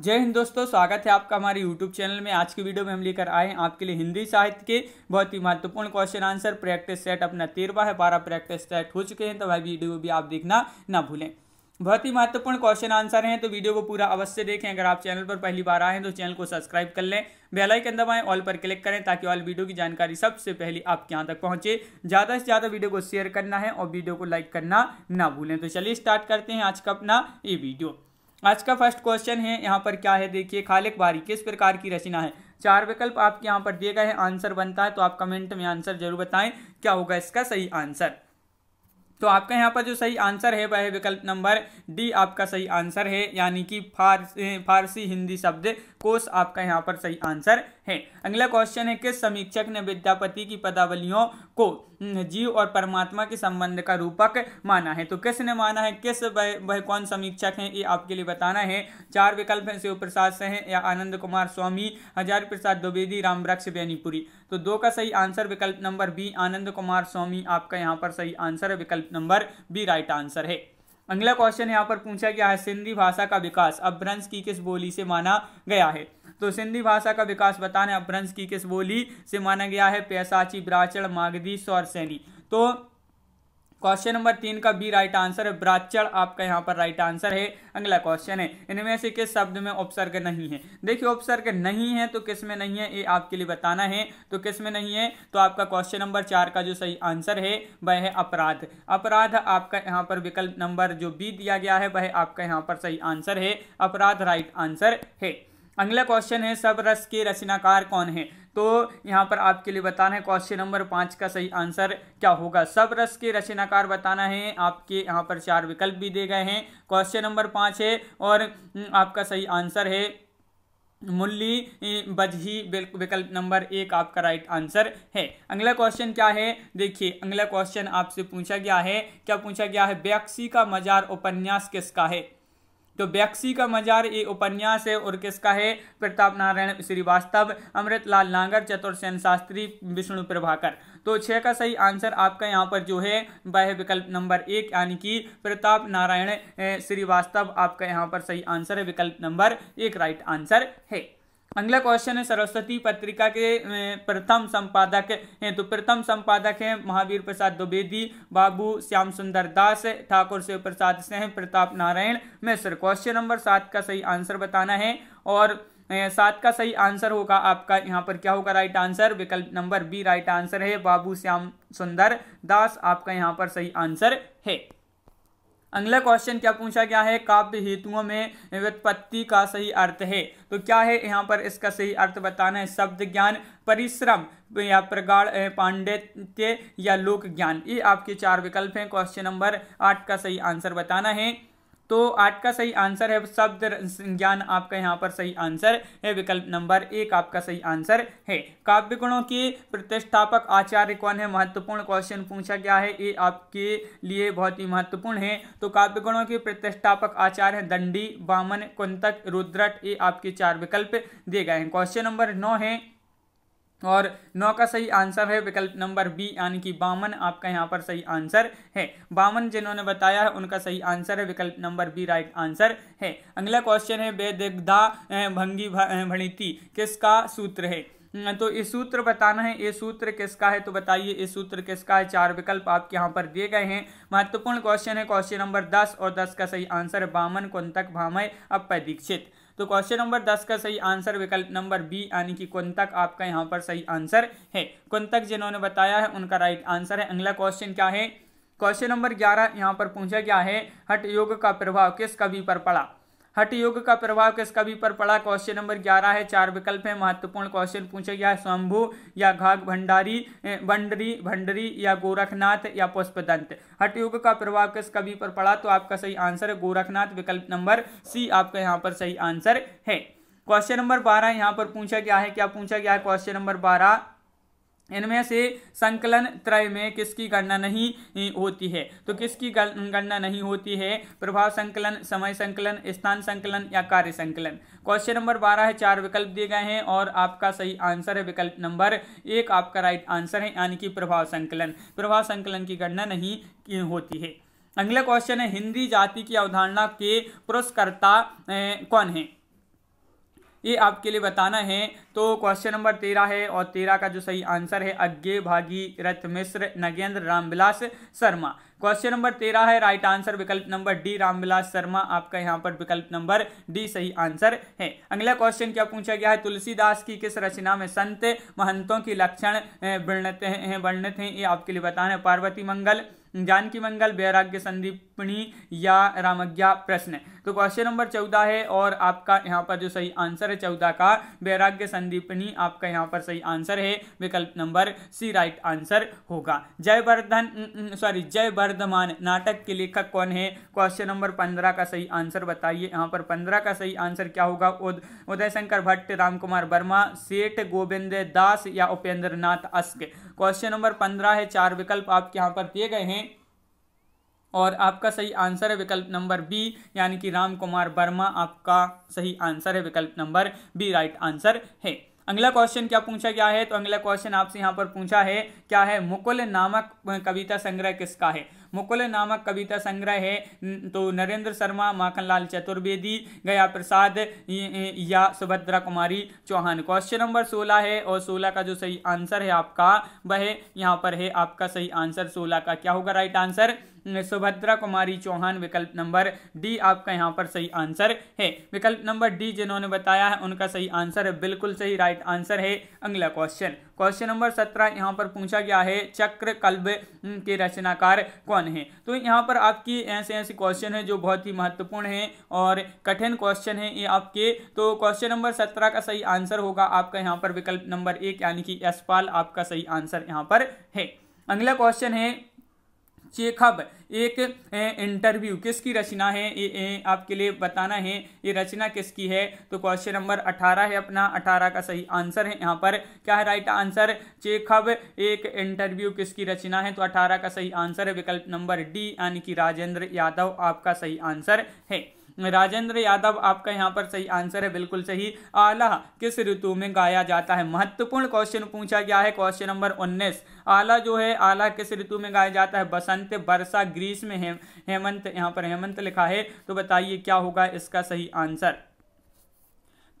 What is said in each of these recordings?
जय हिंद दोस्तों स्वागत है आपका हमारे यूट्यूब चैनल में आज की वीडियो में हम लेकर आए हैं आपके लिए हिंदी साहित्य के बहुत ही महत्वपूर्ण क्वेश्चन आंसर प्रैक्टिस सेट अपना तेरवा है बारह प्रैक्टिस सेट हो चुके हैं तो वह वीडियो भी आप देखना ना भूलें बहुत ही महत्वपूर्ण क्वेश्चन आंसर हैं तो वीडियो को पूरा अवश्य देखें अगर आप चैनल पर पहली बार आए हैं तो चैनल को सब्सक्राइब कर लें बेलाइकन दबाएं ऑल पर क्लिक करें ताकि ऑल वीडियो की जानकारी सबसे पहले आपके यहाँ तक पहुंचे ज़्यादा से ज़्यादा वीडियो को शेयर करना है और वीडियो को लाइक करना ना भूलें तो चलिए स्टार्ट करते हैं आज का अपना ये वीडियो आज का फर्स्ट क्वेश्चन है यहाँ पर क्या है देखिए खालिक बारी किस प्रकार की रचना है चार विकल्प आपके यहाँ पर दिए गए हैं आंसर बनता है तो आप कमेंट में आंसर जरूर बताएं क्या होगा इसका सही आंसर तो आपका यहाँ पर जो सही आंसर है वह विकल्प नंबर डी आपका सही आंसर है यानी कि फारसी फारसी हिंदी शब्द कोश आपका यहाँ पर सही आंसर है अगला क्वेश्चन है किस समीक्षक ने विद्यापति की पदावलियों को हम्म, जीव और परमात्मा के संबंध का रूपक माना है तो किसने माना है किस वह, कौन समीक्षक हैं ये आपके लिए बताना है चार विकल्प हैं शिव प्रसाद से या आनंद कुमार स्वामी हजार प्रसाद द्विवेदी राम वृक्ष बेनीपुरी तो दो का सही आंसर विकल्प नंबर बी आनंद कुमार स्वामी आपका यहाँ पर सही आंसर है विकल्प नंबर बी राइट आंसर है अगला क्वेश्चन यहाँ पर पूछा गया है सिंधी भाषा का विकास अभ्रंश की किस बोली से माना गया है तो सिंधी भाषा का विकास बताने अपभ्रंश की किस बोली से माना गया है पैसाची ब्राचड़ मागधी सौरसैनी तो क्वेश्चन नंबर तीन का बी राइट आंसर है ब्राचड़ आपका यहाँ पर राइट आंसर है अगला क्वेश्चन है इनमें से किस शब्द में उपसर्ग नहीं है देखिए उपसर्ग नहीं है तो किस में नहीं है ये आपके लिए बताना है तो किस में नहीं है तो आपका क्वेश्चन नंबर चार का जो सही आंसर है वह है अपराध अपराध आपका यहाँ पर विकल्प नंबर जो बी दिया गया है वह आपका यहाँ पर सही आंसर है अपराध राइट आंसर है अगला क्वेश्चन है सब रस के रचनाकार कौन है तो यहाँ पर आपके लिए बताना है क्वेश्चन नंबर पाँच का सही आंसर क्या होगा सब रस के रचनाकार बताना है आपके यहाँ पर चार विकल्प भी दिए गए हैं क्वेश्चन नंबर पाँच है और हम्म, आपका सही आंसर है मुल्ली बजही विकल्प नंबर एक आपका राइट आंसर है अगला क्वेश्चन क्या है देखिए अगला क्वेश्चन आपसे पूछा गया है क्या पूछा गया है व्यक्सी का मजार उपन्यास किसका है तो बैक्सी का मजार ये उपन्यास है और किसका है प्रताप नारायण श्रीवास्तव अमृतलाल नागर सेन शास्त्री विष्णु प्रभाकर तो छः का सही आंसर आपका यहाँ पर जो है वह विकल्प नंबर एक यानी कि प्रताप नारायण श्रीवास्तव आपका यहाँ पर सही आंसर है विकल्प नंबर एक राइट आंसर है अगला क्वेश्चन है सरस्वती पत्रिका के प्रथम संपादक हैं तो प्रथम संपादक हैं महावीर प्रसाद द्विवेदी बाबू श्याम सुंदर दास ठाकुर शिव प्रसाद सिंह प्रताप नारायण मिश्र क्वेश्चन नंबर सात का सही आंसर बताना है और सात का सही आंसर होगा आपका यहाँ पर क्या होगा राइट आंसर विकल्प नंबर बी राइट आंसर है बाबू श्याम सुंदर दास आपका यहाँ पर सही आंसर है अगला क्वेश्चन क्या पूछा गया है काव्य हेतुओं में व्युत्पत्ति का सही अर्थ है तो क्या है यहाँ पर इसका सही अर्थ बताना है शब्द ज्ञान परिश्रम या प्रगाढ़ पांडित्य या लोक ज्ञान ये आपके चार विकल्प हैं क्वेश्चन नंबर आठ का सही आंसर बताना है तो आठ का सही आंसर है शब्द ज्ञान आपका यहाँ पर सही आंसर है विकल्प नंबर एक आपका सही आंसर है काव्य गुणों के प्रतिष्ठापक आचार्य कौन है महत्वपूर्ण क्वेश्चन पूछा गया है ये आपके लिए बहुत ही महत्वपूर्ण है तो काव्य गुणों के प्रतिष्ठापक आचार्य दंडी बामन कुंतक रुद्रट ये आपके चार विकल्प दिए गए हैं क्वेश्चन नंबर नौ है और नौ का सही आंसर है विकल्प नंबर बी यानी कि बामन आपका यहाँ पर सही आंसर है बावन जिन्होंने बताया है उनका सही आंसर है विकल्प नंबर बी राइट आंसर है अगला क्वेश्चन है बेदिग्धा भंगी भणिति किसका सूत्र है तो ये सूत्र बताना है ये सूत्र किसका है तो बताइए ये सूत्र किसका है चार विकल्प आपके यहाँ पर दिए गए हैं महत्वपूर्ण क्वेश्चन है क्वेश्चन नंबर दस और दस का सही आंसर बामन कुंतक भामय अपीक्षित तो क्वेश्चन नंबर दस का सही आंसर विकल्प नंबर बी यानी कि कुंतक आपका यहाँ पर सही आंसर है कुंतक जिन्होंने बताया है उनका राइट आंसर है अगला क्वेश्चन क्या है क्वेश्चन नंबर ग्यारह यहाँ पर पूछा क्या है हट योग का प्रभाव किस कवि पर पड़ा हट योग का प्रभाव किस कवि पर पड़ा क्वेश्चन नंबर ग्यारह है चार विकल्प है महत्वपूर्ण क्वेश्चन पूछा गया स्वंभु या घाघ भंडारी बंडरी भंडरी या गोरखनाथ या पुष्पदंत हट योग का प्रभाव किस कवि पर पड़ा तो आपका सही आंसर है गोरखनाथ विकल्प नंबर सी आपका यहाँ पर सही आंसर है क्वेश्चन नंबर बारह यहाँ पर पूछा गया है क्या पूछा गया है क्वेश्चन नंबर बारह इनमें से संकलन त्रय में किसकी गणना नहीं होती है तो किसकी गणना नहीं होती है प्रभाव संकलन समय संकलन स्थान संकलन या कार्य संकलन क्वेश्चन नंबर बारह है चार विकल्प दिए गए हैं और आपका सही आंसर है विकल्प नंबर एक आपका राइट आंसर है यानी कि प्रभाव संकलन प्रभाव संकलन की गणना नहीं होती है अगला क्वेश्चन है हिंदी जाति की अवधारणा के पुरस्कर्ता कौन है ये आपके लिए बताना है तो क्वेश्चन नंबर तेरह है और तेरह का जो सही आंसर है अज्ञे भागीरथ मिश्र नगेंद्र रामविलास शर्मा क्वेश्चन नंबर तेरह है राइट आंसर विकल्प नंबर डी रामविलास शर्मा आपका यहाँ पर विकल्प नंबर डी सही आंसर है अगला क्वेश्चन क्या पूछा गया है तुलसीदास की किस रचना में संत महंतों की लक्षण वर्णित हैं वर्णित हैं ये आपके लिए बताना है पार्वती मंगल जानकी मंगल वैराग्य संदीपणी या रामज्ञा प्रश्न तो क्वेश्चन नंबर चौदह है और आपका यहाँ पर जो सही आंसर है चौदह का वैराग्य संदीपनी आपका यहाँ पर सही आंसर है विकल्प नंबर सी राइट आंसर होगा जयवर्धन सॉरी जयवर्धमान नाटक के लेखक कौन है क्वेश्चन नंबर पंद्रह का सही आंसर बताइए यहाँ पर पंद्रह का सही आंसर क्या होगा उदय शंकर भट्ट रामकुमार वर्मा सेठ गोविंद दास या उपेंद्र नाथ अस्क क्वेश्चन नंबर पंद्रह है चार विकल्प आपके यहाँ पर दिए गए हैं और आपका सही आंसर है विकल्प नंबर बी यानी कि राम कुमार वर्मा आपका सही आंसर है विकल्प नंबर बी राइट आंसर है अगला क्वेश्चन क्या पूछा गया है तो अगला क्वेश्चन आपसे यहाँ पर पूछा है क्या है मुकुल नामक कविता संग्रह किसका है मुकुल नामक कविता संग्रह है तो नरेंद्र शर्मा माखनलाल चतुर्वेदी गया प्रसाद या सुभद्रा कुमारी चौहान क्वेश्चन नंबर सोलह है और सोलह का जो सही आंसर है आपका वह यहाँ पर है आपका सही आंसर सोलह का क्या होगा राइट आंसर सुभद्रा कुमारी चौहान विकल्प नंबर डी आपका यहाँ पर सही आंसर है विकल्प नंबर डी जिन्होंने बताया है उनका सही आंसर है बिल्कुल सही राइट आंसर है अगला क्वेश्चन क्वेश्चन नंबर सत्रह यहाँ पर पूछा गया है चक्र कल्ब हम्म, के रचनाकार कौन है तो यहाँ पर आपकी ऐसे ऐसे क्वेश्चन है जो बहुत ही महत्वपूर्ण है और कठिन क्वेश्चन है ये आपके तो क्वेश्चन नंबर सत्रह का सही आंसर होगा आपका यहाँ पर विकल्प नंबर एक यानी कि यशपाल आपका सही आंसर यहाँ पर है अगला क्वेश्चन है चेखब एक इंटरव्यू किसकी रचना है ए, ए, आपके लिए बताना है ये रचना किसकी है तो क्वेश्चन नंबर अठारह है अपना अठारह का सही आंसर है यहाँ पर क्या है राइट आंसर चेखब एक इंटरव्यू किसकी रचना है तो अठारह का सही आंसर है विकल्प नंबर डी यानी कि राजेंद्र यादव आपका सही आंसर है राजेंद्र यादव आपका यहाँ पर सही आंसर है बिल्कुल सही आला किस ऋतु में गाया जाता है महत्वपूर्ण क्वेश्चन पूछा गया है क्वेश्चन नंबर उन्नीस आला जो है आला किस ऋतु में गाया जाता है बसंत वर्षा ग्रीष्म हेमंत यहाँ पर हेमंत लिखा है तो बताइए क्या होगा इसका सही आंसर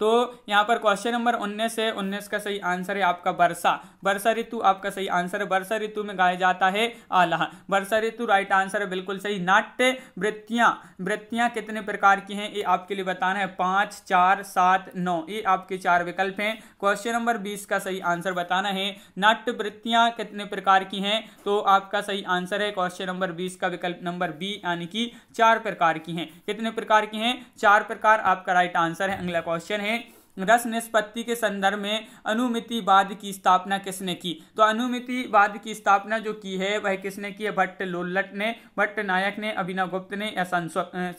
तो यहाँ पर क्वेश्चन नंबर उन्नीस है उन्नीस का सही आंसर है आपका वर्षा वर्षा ऋतु आपका सही आंसर है वर्षा ऋतु में गाया जाता है आला वर्षा ऋतु राइट आंसर है बिल्कुल सही नाट्य वृत्तियाँ वृत्तियाँ कितने प्रकार की हैं ये आपके लिए बताना है पाँच चार सात नौ ये आपके चार विकल्प हैं क्वेश्चन नंबर बीस का सही आंसर बताना है नाट्य वृत्तियाँ कितने प्रकार की हैं तो आपका सही आंसर है क्वेश्चन नंबर बीस का विकल्प नंबर बी यानी कि चार प्रकार की हैं कितने प्रकार की हैं चार प्रकार आपका राइट आंसर है अगला क्वेश्चन हैं रस निष्पत्ति के संदर्भ में अनुमितिवाद की स्थापना किसने की तो अनुमितिवाद की स्थापना जो की है वह किसने की है भट्ट लोल्लट ने भट्ट नायक ने अभिनव गुप्त ने या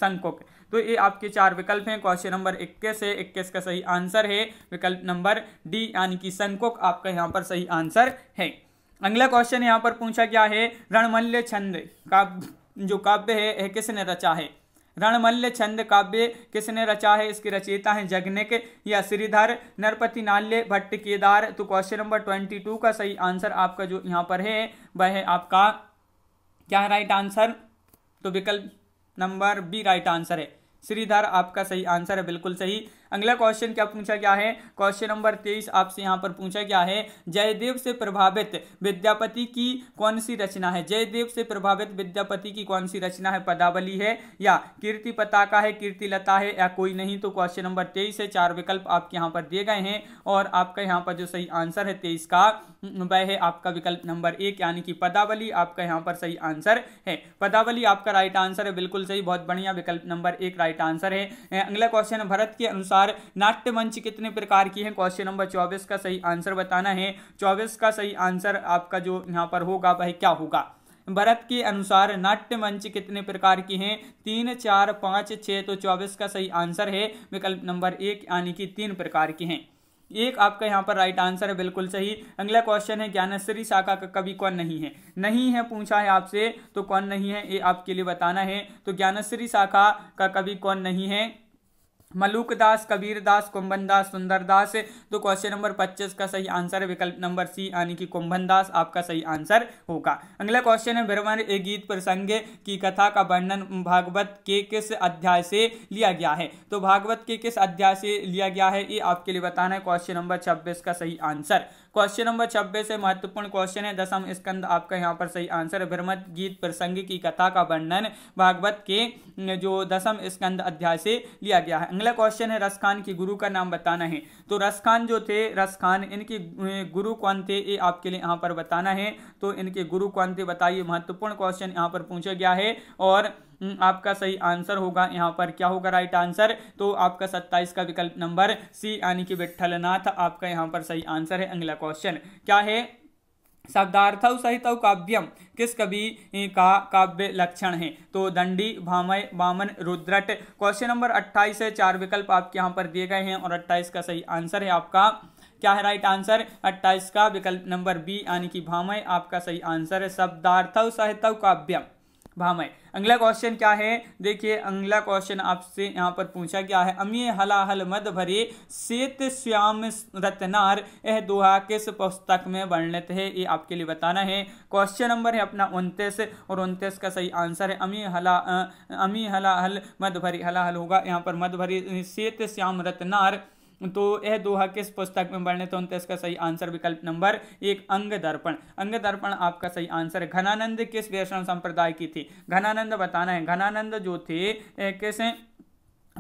संकोक तो ये आपके चार विकल्प हैं क्वेश्चन नंबर 21 है 21 का सही आंसर है विकल्प नंबर डी यानी कि संकोक आपका यहाँ पर सही आंसर है अगला क्वेश्चन यहाँ पर पूछा गया है रणमल्य छंद का जो काव्य है किसने रचा है रणमल्य छंद काव्य किसने रचा है इसके रचयिता हैं जगनिक या श्रीधर नरपति नाल्य भट्ट केदार तो क्वेश्चन नंबर ट्वेंटी टू का सही आंसर आपका जो यहाँ पर है वह है आपका क्या है राइट आंसर तो विकल्प नंबर बी राइट आंसर है श्रीधर आपका सही आंसर है बिल्कुल सही अगला क्वेश्चन क्या पूछा गया है क्वेश्चन नंबर तेईस आपसे यहाँ पर पूछा गया है जयदेव से प्रभावित विद्यापति की कौन सी रचना है जयदेव से प्रभावित विद्यापति की कौन सी रचना है पदावली है या कीर्ति पताका है कीर्ति लता है या कोई नहीं तो क्वेश्चन नंबर तेईस है चार विकल्प आपके यहाँ पर दिए गए हैं और आपका यहाँ पर जो सही आंसर है तेईस का वह है आपका विकल्प नंबर एक यानी कि पदावली आपका यहाँ पर सही आंसर है पदावली आपका राइट आंसर है बिल्कुल सही बहुत बढ़िया विकल्प नंबर एक राइट आंसर है अगला क्वेश्चन भरत के अनुसार अनुसार नाट्य मंच कितने प्रकार की है क्वेश्चन नंबर चौबीस का सही आंसर बताना है चौबीस का सही आंसर आपका जो यहाँ पर होगा वह क्या होगा भरत के अनुसार नाट्य मंच कितने प्रकार की हैं तीन चार पाँच छः तो चौबीस का सही आंसर है विकल्प नंबर एक यानी कि तीन प्रकार की हैं एक आपका यहाँ पर राइट आंसर है बिल्कुल सही अगला क्वेश्चन है ज्ञानश्री शाखा का कवि कौन नहीं है नहीं है पूछा है आपसे तो कौन नहीं है ये आपके लिए बताना है तो ज्ञानश्री शाखा का कवि कौन नहीं है मलूक दास कबीर दास कुंभन दास सुंदर दास तो क्वेश्चन नंबर 25 का सही आंसर विकल्प नंबर सी यानी कि कुंभन दास आपका सही आंसर होगा अगला क्वेश्चन है ब्रह्मण गीत प्रसंग की कथा का वर्णन भागवत के किस अध्याय से लिया गया है तो भागवत के किस अध्याय से लिया गया है ये आपके लिए बताना है क्वेश्चन नंबर छब्बीस का सही आंसर क्वेश्चन नंबर छब्बीस है महत्वपूर्ण क्वेश्चन है दसम स्कंद आपका यहाँ पर सही आंसर है भ्रमत गीत प्रसंग की कथा का वर्णन भागवत के जो दसम स्कंद अध्याय से लिया गया है अगला क्वेश्चन है रस खान की गुरु का नाम बताना है तो रस खान जो थे रस खान इनके गुरु कौन थे ये आपके लिए यहाँ पर बताना है तो इनके गुरु कौन थे बताइए महत्वपूर्ण क्वेश्चन यहाँ पर पूछा गया है और हम्म, आपका सही आंसर होगा यहाँ पर क्या होगा राइट आंसर तो आपका सत्ताईस का विकल्प नंबर सी यानी कि विठलनाथ आपका यहाँ पर सही आंसर है अगला क्वेश्चन क्या है शब्दार्थ सहित काव्यम किस कवि का काव्य लक्षण है तो दंडी भामय बामन रुद्रट क्वेश्चन नंबर 28 है चार विकल्प आपके यहाँ पर दिए गए हैं और 28 का सही आंसर है आपका क्या है राइट आंसर 28 का विकल्प नंबर बी यानी कि भामय आपका सही आंसर है शब्दार्थ सहित काव्यम भामय अगला क्वेश्चन क्या है देखिए अगला क्वेश्चन आपसे यहाँ पर पूछा गया है अमी हलाहल मद भरे सेत श्याम रत्नार यह दोहा किस पुस्तक में वर्णित है ये आपके लिए बताना है क्वेश्चन नंबर है अपना उनतीस और उनतीस का सही आंसर है अमी हला अमी हलाहल मद भरी हलाहल होगा यहाँ पर मद भरी सेत श्याम रत्नार तो यह दोहा किस पुस्तक में वर्णित तो है इसका सही आंसर विकल्प नंबर एक अंग दर्पण अंग दर्पण आपका सही आंसर है घनानंद किस वैष्णव संप्रदाय की थी घनानंद बताना है घनानंद जो थे किस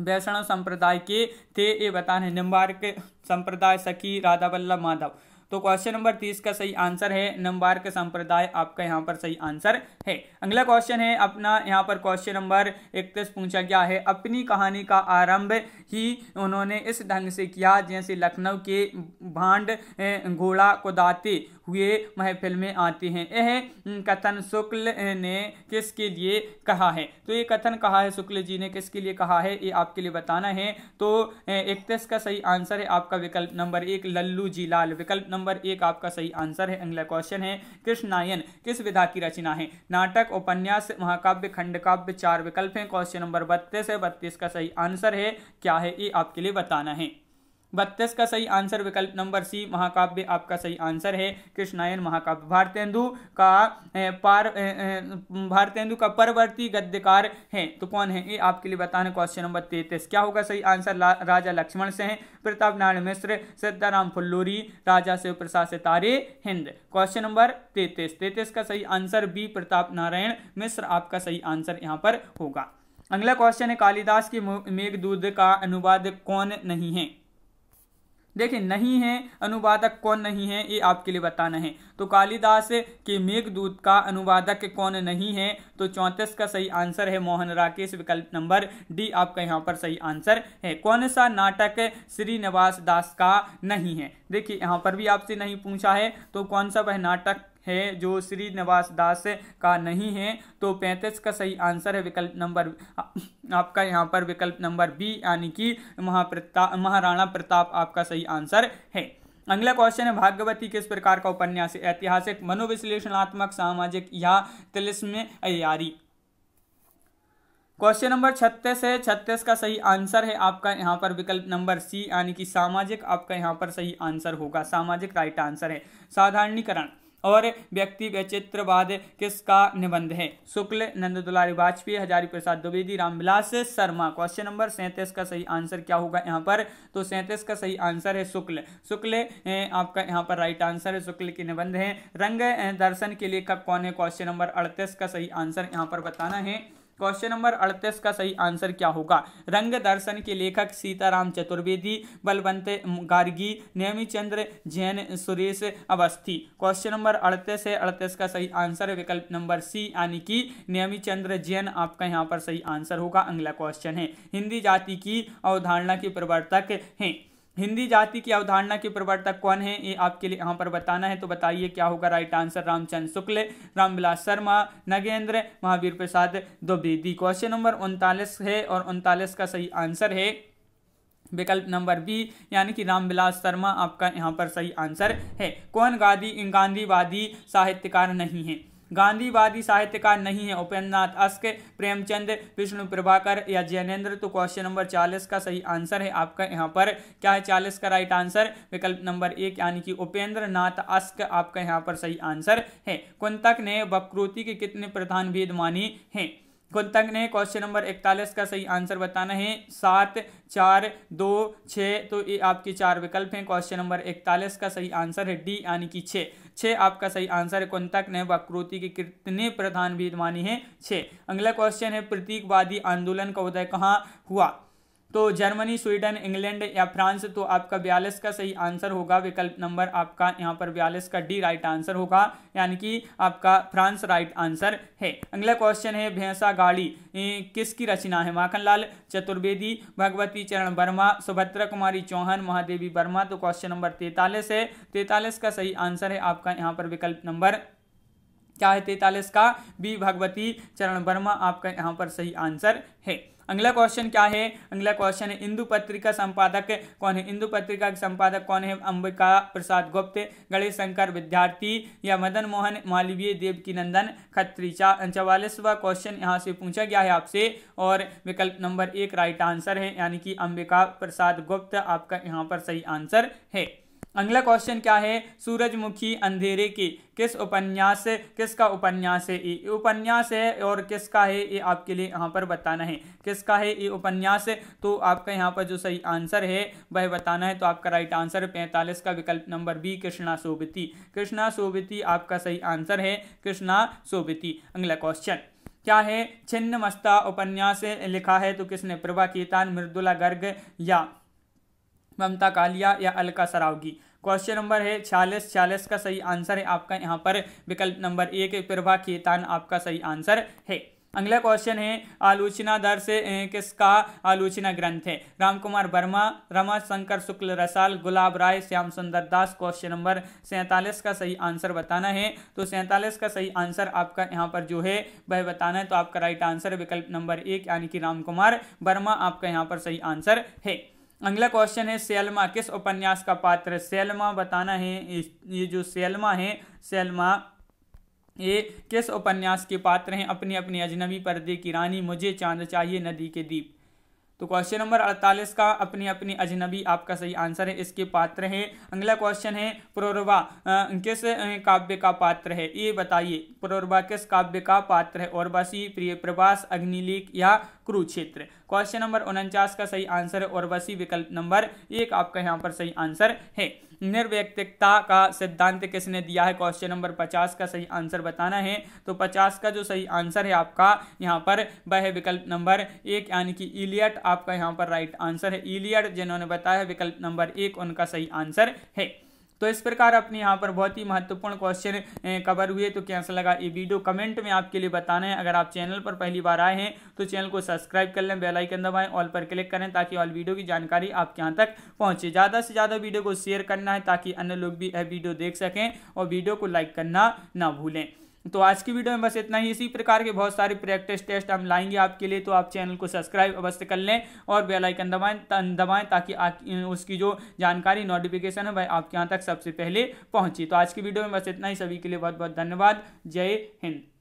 वैष्णव संप्रदाय के थे ये बताना है निम्बार्क संप्रदाय सखी राधा वल्लभ माधव तो क्वेश्चन नंबर तीस का सही आंसर है नंबार का संप्रदाय आपका यहाँ पर सही आंसर है अगला क्वेश्चन है अपना यहाँ पर क्वेश्चन नंबर इकतीस पूछा गया है अपनी कहानी का आरंभ ही उन्होंने इस ढंग से किया जैसे लखनऊ के भांड घोड़ा कोदाते हुए महफिल में आते हैं यह कथन शुक्ल ने किसके लिए कहा है तो ये कथन कहा है शुक्ल जी ने किसके लिए कहा है ये आपके लिए बताना है तो इकतीस का सही आंसर है आपका विकल्प नंबर एक लल्लू जी लाल विकल्प नंबर एक आपका सही आंसर है अगला क्वेश्चन है कृष्णायन किस विधा की रचना है नाटक उपन्यास महाकाव्य खंडकाव्य चार विकल्प हैं क्वेश्चन नंबर बत्तीस है बत्तीस का सही आंसर है क्या है ये आपके लिए बताना है बत्तीस का सही आंसर विकल्प नंबर सी महाकाव्य आपका सही आंसर है कृष्णायन महाकाव्य भारतेंदु का पार भारतेंदु का परवर्ती गद्यकार है तो कौन है ये आपके लिए बताने क्वेश्चन नंबर तैतीस क्या होगा सही आंसर राजा लक्ष्मण से है प्रताप नारायण मिश्र सिद्धाराम फुल्लूरी राजा शिव प्रसाद सितारे हिंद क्वेश्चन नंबर तैतीस तैतीस का सही आंसर बी प्रताप नारायण मिश्र आपका सही आंसर यहाँ पर होगा अगला क्वेश्चन है कालिदास की दूध का अनुवाद कौन नहीं है देखिए नहीं है अनुवादक कौन नहीं है ये आपके लिए बताना है तो कालिदास के मेघदूत का अनुवादक कौन नहीं है तो चौंतीस का सही आंसर है मोहन राकेश विकल्प नंबर डी आपका यहाँ पर सही आंसर है कौन सा नाटक श्रीनिवास दास का नहीं है देखिए यहाँ पर भी आपसे नहीं पूछा है तो कौन सा वह नाटक है जो श्री निवास दास का नहीं है तो पैंतीस का सही आंसर है विकल्प नंबर आपका यहाँ पर विकल्प नंबर बी यानी कि महाप्रताप महाराणा प्रताप आपका सही आंसर है अगला क्वेश्चन है भाग्यवती किस प्रकार का उपन्यास ऐतिहासिक मनोविश्लेषणात्मक सामाजिक या तिलिस्म अयारी क्वेश्चन नंबर छत्तीस है छत्तीस का सही आंसर है आपका यहाँ पर विकल्प नंबर सी यानी कि सामाजिक आपका यहाँ पर सही आंसर होगा सामाजिक राइट आंसर है साधारणीकरण और व्यक्ति वैचित्रवाद किसका निबंध है शुक्ल नंद दुलारी वाजपेयी हजारी प्रसाद द्विवेदी रामविलास शर्मा क्वेश्चन नंबर सैंतीस का सही आंसर क्या होगा यहाँ पर तो सैंतीस का सही आंसर है शुक्ल शुक्ल आपका यहाँ पर राइट आंसर है शुक्ल के निबंध है रंग दर्शन के लेखक कौन है क्वेश्चन नंबर अड़तीस का सही आंसर यहाँ पर बताना है क्वेश्चन नंबर अड़तीस का सही आंसर क्या होगा रंग दर्शन के लेखक सीताराम चतुर्वेदी बलवंत गार्गी नेमी चंद्र जैन सुरेश अवस्थी क्वेश्चन नंबर अड़तीस है अड़तीस का सही आंसर विकल्प नंबर सी यानी कि नेमी चंद्र जैन आपका यहाँ पर सही आंसर होगा अगला क्वेश्चन है हिंदी जाति की अवधारणा के प्रवर्तक हैं हिंदी जाति की अवधारणा के प्रवर्तक कौन है ये आपके लिए यहाँ पर बताना है तो बताइए क्या होगा right answer Ramchandra Shukla Ramvilas Sharma Nagendra Mahavir Prasad Dwivedi question number उनतालीस है और उनतालीस का सही आंसर है विकल्प नंबर बी यानी कि रामविलास शर्मा आपका यहाँ पर सही आंसर है कौन गांधी गांधीवादी साहित्यकार नहीं है गांधीवादी साहित्यकार नहीं है उपेंद्र नाथ अस्क प्रेमचंद विष्णु प्रभाकर या जैनेन्द्र तो क्वेश्चन नंबर चालीस का सही आंसर है आपका यहाँ पर क्या है चालीस का राइट आंसर विकल्प नंबर एक यानी कि उपेंद्र नाथ अस्क आपका यहाँ पर सही आंसर है कुंतक ने वक्रोति के कितने प्रधान भेद मानी हैं कुंतक ने क्वेश्चन नंबर इकतालीस का सही आंसर बताना है सात चार दो छः तो ये आपके चार विकल्प हैं क्वेश्चन नंबर इकतालीस का सही आंसर है डी यानी कि छः छः आपका सही आंसर है कुंतक ने वक्रोति के कितने प्रधान विद्वानी है छः अगला क्वेश्चन है प्रतीकवादी आंदोलन का उदय कहाँ हुआ तो जर्मनी स्वीडन इंग्लैंड या फ्रांस तो आपका बयालीस का सही आंसर होगा विकल्प नंबर आपका यहाँ पर बयालीस का डी राइट आंसर होगा यानी कि आपका फ्रांस राइट आंसर है अगला क्वेश्चन है भैंसा गाड़ी किसकी रचना है माखनलाल चतुर्वेदी भगवती चरण वर्मा सुभद्रा कुमारी चौहान महादेवी वर्मा तो क्वेश्चन नंबर तैतालीस है तैतालीस का सही आंसर है आपका यहाँ पर विकल्प नंबर क्या है तैतालीस का बी भगवती चरण वर्मा आपका यहाँ पर सही आंसर है अगला क्वेश्चन क्या है अगला क्वेश्चन है इंदू पत्रिका संपादक कौन है इंदू पत्रिका के संपादक कौन है अंबिका प्रसाद गुप्त गणेश शंकर विद्यार्थी या मदन मोहन मालवीय देव की नंदन खत्री चवालीसवा क्वेश्चन यहाँ से पूछा गया है आपसे और विकल्प नंबर एक राइट आंसर है यानी कि अंबिका प्रसाद गुप्त आपका यहाँ पर सही आंसर है अगला क्वेश्चन क्या है सूरजमुखी अंधेरे की किस उपन्यास किसका उपन्यास है ये उपन्यास है और किसका है ये आपके लिए यहाँ पर बताना है किसका है ये उपन्यास है तो आपका यहाँ पर जो सही आंसर है वह बताना है तो आपका राइट आंसर है पैंतालीस का विकल्प नंबर बी कृष्णा सोबती कृष्णा सोबती आपका सही आंसर है कृष्णा सोबती अगला क्वेश्चन क्या है छिन्न मस्ता उपन्यास लिखा है तो किसने प्रभा केतान मृदुला गर्ग या ममता कालिया या अलका सरावगी क्वेश्चन नंबर है छियालीस छियालीस का सही आंसर है आपका यहाँ पर विकल्प नंबर एक प्रभा खेतान आपका सही आंसर है अगला क्वेश्चन है आलोचना दर से किसका आलोचना ग्रंथ है रामकुमार वर्मा रमा शंकर शुक्ल रसाल गुलाब राय श्याम सुंदर दास क्वेश्चन नंबर सैंतालीस का सही आंसर बताना है तो सैंतालीस का सही आंसर आपका यहाँ पर जो है वह बताना है तो आपका राइट आंसर विकल्प नंबर एक यानी कि रामकुमार वर्मा आपका यहाँ पर सही आंसर है अगला क्वेश्चन है सेलमा किस उपन्यास का पात्र सेलमा बताना है ये जो सेलमा है सेलमा ये किस उपन्यास के पात्र हैं अपनी अपनी अजनबी पर्दे की रानी मुझे चांद चाहिए नदी के दीप तो क्वेश्चन नंबर 48 का अपनी अपनी अजनबी आपका सही आंसर है इसके पात्र है अगला क्वेश्चन है प्रोरबा किस काव्य का पात्र है ये बताइए प्रोरबा किस काव्य का पात्र है औरबसी प्रिय प्रवास अग्निलीक या कुरुक्षेत्र क्वेश्चन नंबर उनचास का सही आंसर है औरबसी विकल्प नंबर एक आपका यहाँ पर सही आंसर है निर्व्यक्तिकता का सिद्धांत किसने दिया है क्वेश्चन नंबर पचास का सही आंसर बताना है तो पचास का जो सही आंसर है आपका यहाँ पर वह है विकल्प नंबर एक यानी कि इलियट आपका यहाँ पर राइट आंसर है इलियट जिन्होंने बताया विकल्प नंबर एक उनका सही आंसर है तो इस प्रकार अपने यहाँ पर बहुत ही महत्वपूर्ण क्वेश्चन कवर हुए तो कैसा लगा ये वीडियो कमेंट में आपके लिए बताना है अगर आप चैनल पर पहली बार आए हैं तो चैनल को सब्सक्राइब कर लें बेलाइकन दबाएँ ऑल पर क्लिक करें ताकि ऑल वीडियो की जानकारी आपके यहाँ तक पहुँचे ज़्यादा से ज़्यादा वीडियो को शेयर करना है ताकि अन्य लोग भी यह वीडियो देख सकें और वीडियो को लाइक करना ना भूलें तो आज की वीडियो में बस इतना ही इसी प्रकार के बहुत सारे प्रैक्टिस टेस्ट हम लाएंगे आपके लिए तो आप चैनल को सब्सक्राइब अवश्य कर लें और बेल आइकन दबाएं दबाएं ताकि उसकी जो जानकारी नोटिफिकेशन है वह आपके यहाँ तक सबसे पहले पहुंची तो आज की वीडियो में बस इतना ही सभी के लिए बहुत बहुत धन्यवाद जय हिंद